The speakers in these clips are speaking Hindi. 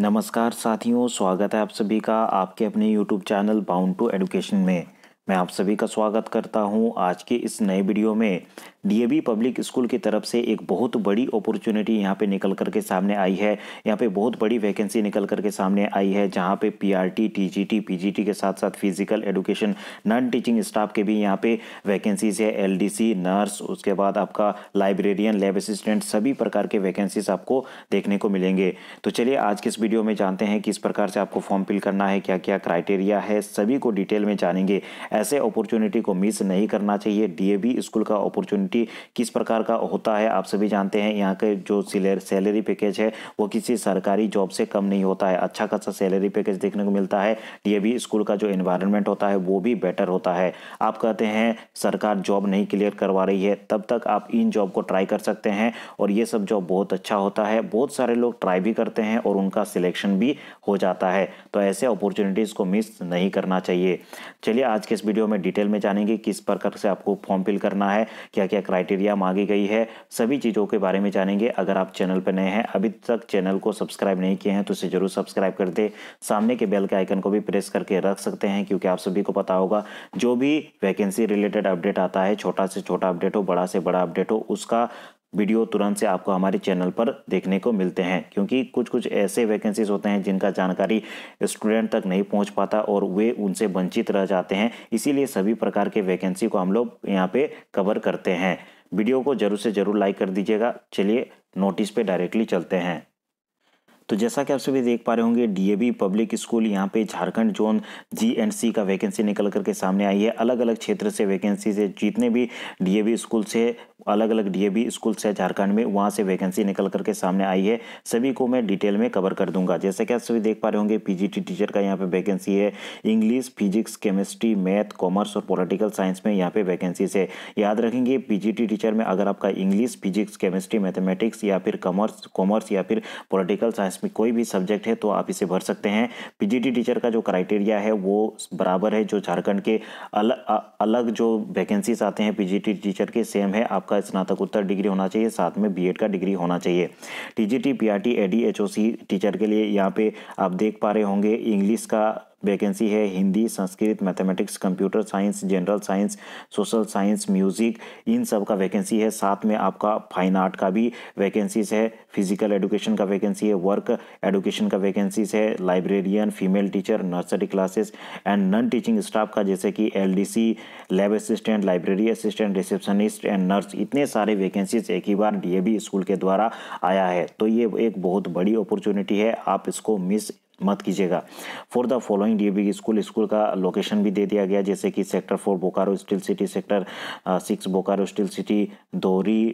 नमस्कार साथियों स्वागत है आप सभी का आपके अपने YouTube channel bound to education में मैं आप सभी का स्वागत करता हूं आज के इस नए वीडियो में डीएवी पब्लिक स्कूल की तरफ से एक बहुत बड़ी अपॉर्चुनिटी यहाँ पे निकल करके सामने आई है यहाँ पे बहुत बड़ी वैकेंसी निकल करके सामने आई है जहाँ पे पीआरटी टीजीटी पीजीटी के साथ साथ physical education non teaching staff के भी यहाँ पे वैकेंसीज है एलडीसी नर्स उसके बाद आपका लाइब्रेरियन लैब असिस्टेंट सभी प्रकार के वैकेंसीज आपको देखने को मिलेंगे तो चलिए आज के इस वीडियो में जानते हैं किस प्रकार से आपको फॉर्म फिल करना है क्या क्या क्राइटेरिया है सभी को डिटेल में जानेंगे ऐसे अपॉर्चुनिटी को मिस नहीं करना चाहिए डीएवी स्कूल का अपॉर्चुनिटी सिक्योरिटी किस प्रकार का होता है आप सभी जानते हैं यहाँ के जो सैलरी पैकेज है वो किसी सरकारी जॉब से कम नहीं होता है अच्छा खासा सैलरी पैकेज देखने को मिलता है भी स्कूल का जो इन्वायरमेंट होता है वो भी बेटर होता है आप कहते हैं सरकार जॉब नहीं क्लियर करवा रही है तब तक आप इन जॉब को ट्राई कर सकते हैं और ये सब जॉब बहुत अच्छा होता है बहुत सारे लोग ट्राई भी करते हैं और उनका सिलेक्शन भी हो जाता है तो ऐसे अपॉर्चुनिटीज़ को मिस नहीं करना चाहिए चलिए आज के इस वीडियो में डिटेल में जानेंगे किस प्रकार से आपको फॉर्म फिल करना है क्या क्या क्राइटेरिया मांगी गई है सभी चीज़ों के बारे में जानेंगे अगर आप चैनल पर नए हैं अभी तक चैनल को सब्सक्राइब नहीं किए हैं तो इसे जरूर सब्सक्राइब कर दे सामने के बेल के आइकन को भी प्रेस करके रख सकते हैं क्योंकि आप सभी को पता होगा जो भी वैकेंसी रिलेटेड अपडेट आता है छोटा से छोटा अपडेट हो बड़ा से बड़ा अपडेट हो उसका वीडियो तुरंत से आपको हमारे चैनल पर देखने को मिलते हैं क्योंकि कुछ कुछ ऐसे वैकेंसीज होते हैं जिनका जानकारी स्टूडेंट तक नहीं पहुंच पाता और वे उनसे वंचित रह जाते हैं इसीलिए सभी प्रकार के वैकेंसी को हम लोग यहाँ पे कवर करते हैं वीडियो को जरूर से ज़रूर लाइक कर दीजिएगा चलिए नोटिस पे डायरेक्टली चलते हैं तो जैसा कि आप सभी देख पा रहे होंगे डीएवी पब्लिक स्कूल यहाँ पे Jharkhand zone G and C का वैकेंसी निकल करके सामने आई है अलग अलग क्षेत्र से वैकेंसी है जितने भी डीएवी स्कूल से अलग अलग डीएवी स्कूल्स है झारखंड में वहाँ से वैकेंसी निकल करके सामने आई है सभी को मैं डिटेल में कवर कर दूंगा जैसे कि आप सभी देख पा रहे होंगे पीजीटी टीचर का यहाँ पे वैकेंसी है English physics chemistry math commerce और पॉलिटिकल साइंस में यहाँ पे वैकेंसीज है याद रखेंगे पी टीचर में अगर आपका इंग्लिश फिजिक्स केमिस्ट्री मैथमेटिक्स या फिर कॉमर्स कॉमर्स या फिर पोलिटिकल साइंस में कोई भी सब्जेक्ट है तो आप इसे भर सकते हैं पी टीचर का जो क्राइटेरिया है वो बराबर है जो झारखंड के अलग अलग जो वैकेंसीज आते हैं पीजीटी टीचर के सेम है आपका का स्नातकोत्तर डिग्री होना चाहिए साथ में बीएड का डिग्री होना चाहिए टीजीटी पीआरटी एडीएचओसी टीचर के लिए यहाँ पे आप देख पा रहे होंगे इंग्लिश का वैकेंसी है Hindi Sanskrit mathematics computer science general science social science music इन सब का वैकेंसी है साथ में आपका फाइन आर्ट का भी वैकेंसीज है फिजिकल एडुकेशन का वैकेंसी है वर्क एडुकेशन का वैकेंसीज है librarian female teacher nursery classes and non teaching staff का जैसे कि L lab assistant library assistant receptionist and nurse इतने सारे वैकेंसीज एक ही बार डी स्कूल के द्वारा आया है तो ये एक बहुत बड़ी अपॉर्चुनिटी है आप इसको मिस मत कीजिएगा for the following D B school school का लोकेशन भी दे दिया गया जैसे कि sector four Bokaro steel city sector six Bokaro steel city दोहरी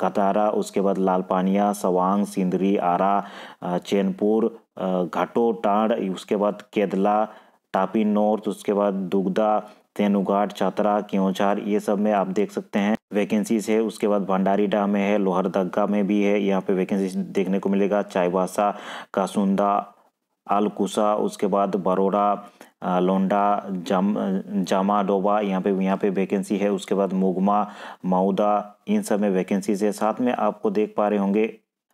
कतारा उसके बाद लालपानिया सवांग सिंदरी आरा चैनपुर घाटो टाँड उसके बाद केदला टापी नॉर्थ उसके बाद दुगदा तेनुघाट चतरा क्योंचार ये सब में आप देख सकते हैं वैकेंसीज है उसके बाद भंडारीडा में है लोहरदगा में भी है यहाँ पे वैकेंसी देखने को मिलेगा चाईबासा कासुंदा आलकुसा उसके बाद बरोड़ा लोंडा जाम जामा डोबा यहाँ पे यहाँ पे वैकेंसी है उसके बाद मुगमा माउदा इन सब में वैकेंसीज है साथ में आपको देख पा रहे होंगे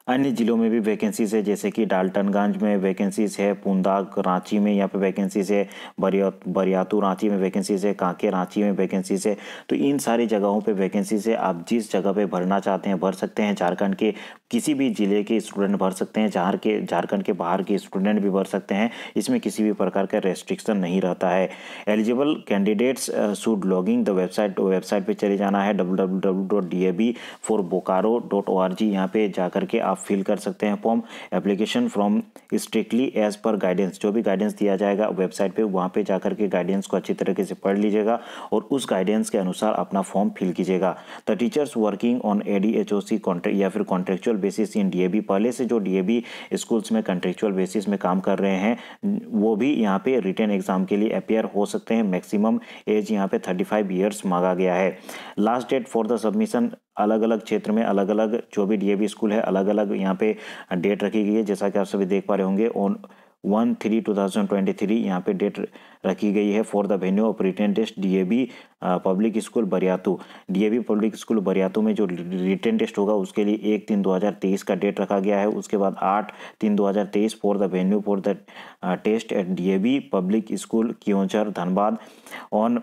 अन्य ज़िलों में भी वैकेंसीज़ है जैसे कि डाल्टनगंज में वैकेंसीज़ है पूंदाग रांची में यहाँ पे वैकेंसीज़ है बरिया बरियातू रांची में वैकेंसीज़ है कांके रांची में वैकेंसीज़ है तो इन सारी जगहों पे वैकेंसीज़ है आप जिस जगह पे भरना चाहते हैं भर सकते हैं झारखंड के किसी भी ज़िले के स्टूडेंट भर सकते हैं जहाँ के झारखंड के बाहर के स्टूडेंट भी भर सकते हैं इसमें किसी भी प्रकार का रेस्ट्रिक्शन नहीं रहता है eligible candidates should login the website website पर चले जाना है W W W dot D A B for Bokaro dot O R G यहाँ पर जाकर के आप आप फिल कर सकते हैं form application from strictly as per guidance जो भी गाइडेंस दिया जाएगा वेबसाइट पे वहाँ पे जाकर के गाइडेंस को अच्छी तरीके से पढ़ लीजिएगा और उस गाइडेंस के अनुसार अपना फॉर्म फिल कीजिएगा the teachers working on A D H O C contract या फिर contractual basis in D A B पहले से जो डी ए बी स्कूल्स में कॉन्ट्रेक्चुअल बेसिस में काम कर रहे हैं वो भी यहाँ पे रिटर्न एग्जाम के लिए अपेयर हो सकते हैं मैक्सिमम एज यहाँ पे थर्टी फाइव ईयर्स मांगा गया है last date for the submission अलग अलग क्षेत्र में अलग अलग जो भी डीएवी स्कूल है अलग अलग यहाँ पे डेट रखी गई है जैसा कि आप सभी देख पा रहे होंगे on one three two thousand twenty three यहाँ पे डेट रखी गई है for the venue of written test B public school Bariatu B public school Bariatu में जो रिटर्न टेस्ट होगा उसके लिए एक तीन दो हज़ार तेईस का डेट रखा गया है उसके बाद आठ तीन दो हज़ार तेईस for the venue for the test at B public school क्योंचर Dhanbad on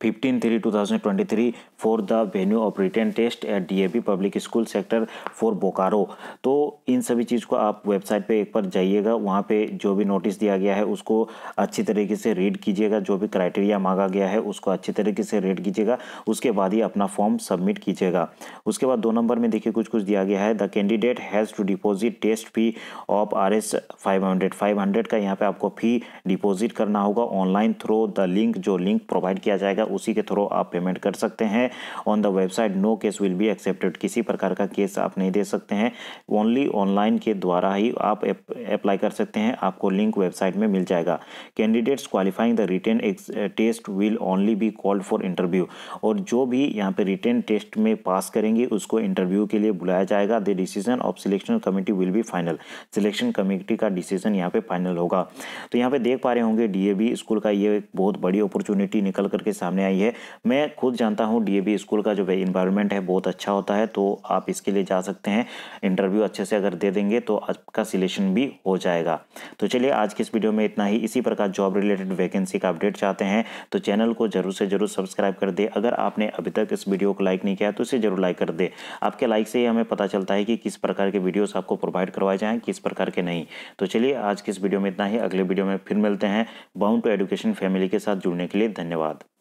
fifteen three two thousand twenty three for the venue of written test at D A P public school sector four Bokaro तो इन सभी चीज़ को आप वेबसाइट पे एक बार जाइएगा वहाँ पे जो भी नोटिस दिया गया है उसको अच्छी तरीके से रीड कीजिएगा जो भी क्राइटेरिया मांगा गया है उसको अच्छी तरीके से रीड कीजिएगा उसके बाद ही अपना फॉर्म सबमिट कीजिएगा उसके बाद दो नंबर में देखिए कुछ कुछ दिया गया है the candidate has to deposit test fee of R S five hundred five hundred का यहाँ पर आपको फी डिपोजिट करना होगा ऑनलाइन थ्रो द लिंक जो लिंक प्रोवाइड किया जाएगा जाएगा उसी के थ्रू आप पेमेंट कर सकते हैं on the website no case will be accepted किसी प्रकार का केस आप नहीं दे सकते हैं ओनली ऑनलाइन के द्वारा ही आप अप्लाई कर सकते हैं आपको लिंक वेबसाइट में मिल जाएगा candidates qualifying the written test will only be called for interview और जो भी यहाँ पर रिटेन टेस्ट में पास करेंगे उसको इंटरव्यू के लिए बुलाया जाएगा the decision of selection committee will be final selection committee का डिसीजन यहाँ पे फाइनल होगा तो यहाँ पे देख पा रहे होंगे डीएवी स्कूल का ये बहुत बड़ी अपॉर्चुनिटी निकल करके सामने सामने आई है मैं खुद जानता हूँ डी स्कूल का जो इन्वायरमेंट है बहुत अच्छा होता है तो आप इसके लिए जा सकते हैं इंटरव्यू अच्छे से अगर दे देंगे तो आपका सिलेक्शन भी हो जाएगा तो चलिए आज की इस वीडियो में इतना ही इसी प्रकार जॉब रिलेटेड वैकेंसी का अपडेट चाहते हैं तो चैनल को जरूर से जरूर सब्सक्राइब कर दे अगर आपने अभी तक इस वीडियो को लाइक नहीं किया तो इसे जरूर लाइक कर दे आपके लाइक से ही हमें पता चलता है कि किस प्रकार के वीडियोस आपको प्रोवाइड करवाए जाएँ किस प्रकार के नहीं तो चलिए आज की इस वीडियो में इतना ही अगले वीडियो में फिर मिलते हैं बाउंड टू एजुकेशन फैमिली के साथ जुड़ने के लिए धन्यवाद